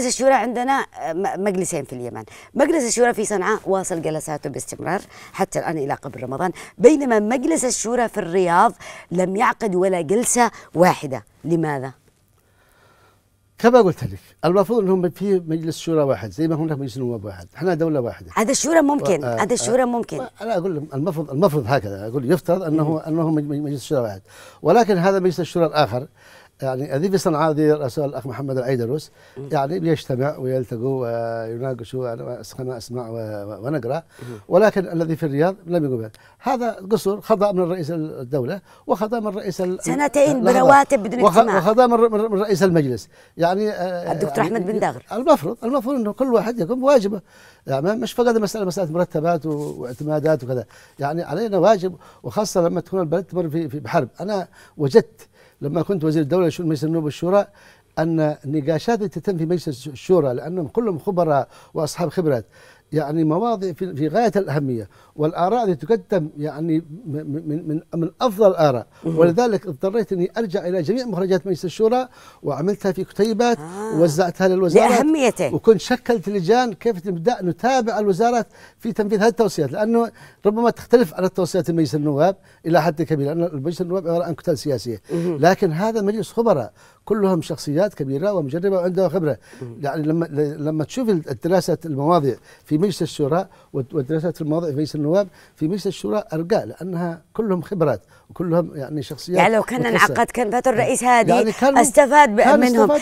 مجلس الشورى عندنا مجلسين في اليمن مجلس الشورى في صنعاء واصل جلساته باستمرار حتى الآن إلى قبل رمضان بينما مجلس الشورى في الرياض لم يعقد ولا جلسة واحدة لماذا؟ كما قلت لك المفروض انهم في مجلس شورى واحد زي ما هناك مجلس نواب واحد احنا دوله واحده هذا الشورى ممكن آه، هذا الشورى آه، ممكن انا اقول المفروض المفروض هكذا اقول يفترض انه انه مجلس شورى واحد ولكن هذا مجلس الشورى الاخر يعني في صنعاء هذه رسول الأخ محمد العيدروس يعني بيجتمع ويلتقوا ويناقشوا أنا أسمع ونقرأ ولكن الذي في الرياض لم يقبل هذا قصر خضع من رئيس الدولة وخضع من رئيس سنتين برواتب بدون اجتماع وخضع من رئيس المجلس يعني آه، الدكتور يعني أحمد بن داغر المفروض المفروض أنه كل واحد يقوم بواجبه يعني مش فقط مسألة مسألة مرتبات واعتمادات وكذا يعني علينا واجب وخاصة لما تكون البلد تمر في بحرب أنا وجدت لما كنت وزير الدوله لشؤون مجلس النواب والشورى ان النقاشات التي تتم في مجلس الشورى لانهم كلهم خبراء واصحاب خبرات يعني مواضع في, في غايه الاهميه والاراء التي تقدم يعني من من من افضل الاراء ولذلك اضطريت اني ارجع الى جميع مخرجات مجلس الشورى وعملتها في كتيبات آه ووزعتها للوزارات لاهميته وكنت شكلت لجان كيف نبدا نتابع الوزارات في تنفيذ هذه التوصيات لانه ربما تختلف عن التوصيات المجلس النواب الى حد كبير لان مجلس النواب عباره عن كتل سياسيه لكن هذا مجلس خبراء كلهم شخصيات كبيره ومجربه وعندها خبره يعني لما لما تشوف الدراسه المواضيع في مجلس الشورى ودرست في المواضيع في مجلس النواب في مجلس الشورى ارجع لانها كلهم خبرات وكلهم يعني شخصيات يعني لو كان انعقد كان فات الرئيس هادي يعني استفاد منهم